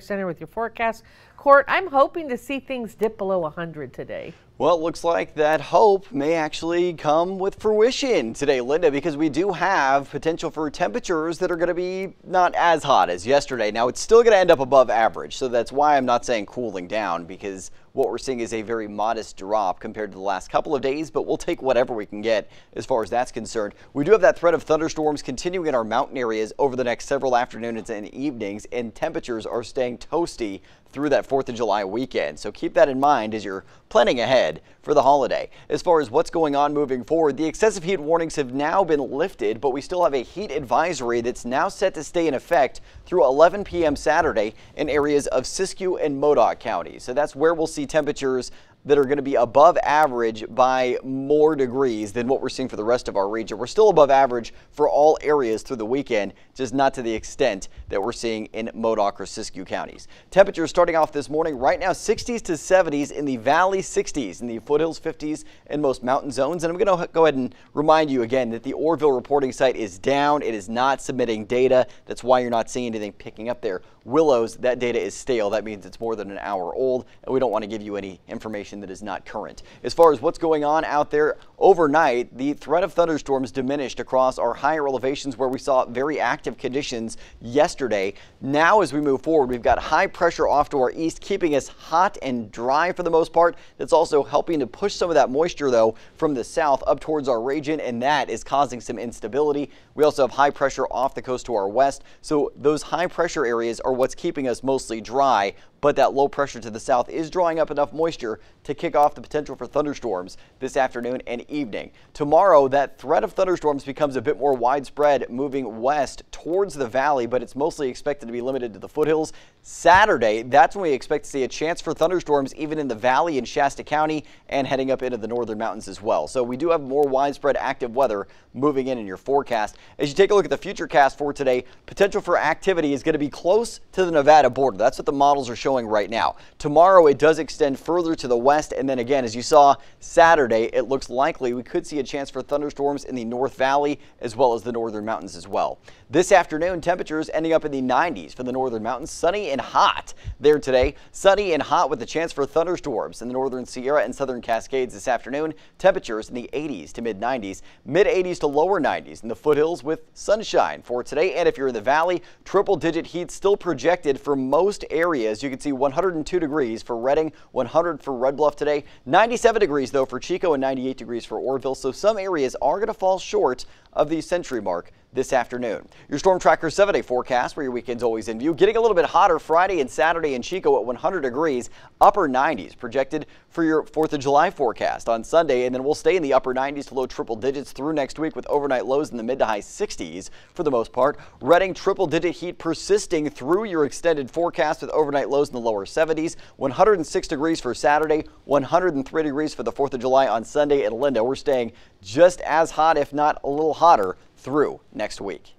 Center with your forecast. Court, I'm hoping to see things dip below 100 today. Well, it looks like that hope may actually come with fruition today, Linda, because we do have potential for temperatures that are going to be not as hot as yesterday. Now, it's still going to end up above average, so that's why I'm not saying cooling down because what we're seeing is a very modest drop compared to the last couple of days, but we'll take whatever we can get as far as that's concerned. We do have that threat of thunderstorms continuing in our mountain areas over the next several afternoons and evenings, and temperatures are staying toasty through that 4th of July weekend. So keep that in mind as you're planning ahead for the holiday. As far as what's going on moving forward, the excessive heat warnings have now been lifted, but we still have a heat advisory that's now set to stay in effect through 11 p.m. Saturday in areas of Siskiyou and Modoc counties. So that's where we'll see temperatures that are going to be above average by more degrees than what we're seeing for the rest of our region. We're still above average for all areas through the weekend, just not to the extent that we're seeing in Modoc or Siskiyou counties. Temperatures starting off this morning right now 60s to 70s in the valley 60s in the foothills 50s in most mountain zones. And I'm going to go ahead and remind you again that the Orville reporting site is down. It is not submitting data. That's why you're not seeing anything picking up there. Willows, that data is stale. That means it's more than an hour old and we don't want to give you any information information that is not current. As far as what's going on out there overnight, the threat of thunderstorms diminished across our higher elevations where we saw very active conditions yesterday. Now as we move forward, we've got high pressure off to our east, keeping us hot and dry for the most part. That's also helping to push some of that moisture though from the south up towards our region and that is causing some instability. We also have high pressure off the coast to our west. So those high pressure areas are what's keeping us mostly dry, but that low pressure to the south is drawing up enough moisture to kick off the potential for thunderstorms this afternoon and evening. Tomorrow, that threat of thunderstorms becomes a bit more widespread moving west towards the valley, but it's mostly expected to be limited to the foothills. Saturday, that's when we expect to see a chance for thunderstorms even in the valley in Shasta County and heading up into the northern mountains as well. So we do have more widespread active weather moving in in your forecast. As you take a look at the future cast for today, potential for activity is going to be close to the Nevada border. That's what the models are showing right now. Tomorrow, it does extend further to the west west. And then again, as you saw Saturday, it looks likely we could see a chance for thunderstorms in the North Valley as well as the northern mountains as well. This afternoon, temperatures ending up in the 90s for the northern mountains, sunny and hot there today. Sunny and hot with a chance for thunderstorms in the northern Sierra and southern Cascades this afternoon. Temperatures in the 80s to mid 90s, mid 80s to lower 90s in the foothills with sunshine for today. And if you're in the valley, triple digit heat still projected for most areas. You can see 102 degrees for Redding, 100 for Red Bluff. Bluff today. 97 degrees, though, for Chico and 98 degrees for Orville, so some areas are going to fall short of the century mark this afternoon. Your Storm Tracker 7-day forecast where your weekend's always in view. Getting a little bit hotter Friday and Saturday in Chico at 100 degrees, upper 90s projected for your 4th of July forecast on Sunday. And then we'll stay in the upper 90s to low triple digits through next week with overnight lows in the mid to high 60s for the most part. Reading triple digit heat persisting through your extended forecast with overnight lows in the lower 70s. 106 degrees for Saturday, 103 degrees for the 4th of July on Sunday. And Linda, we're staying just as hot, if not a little hotter, through next week.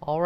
All right.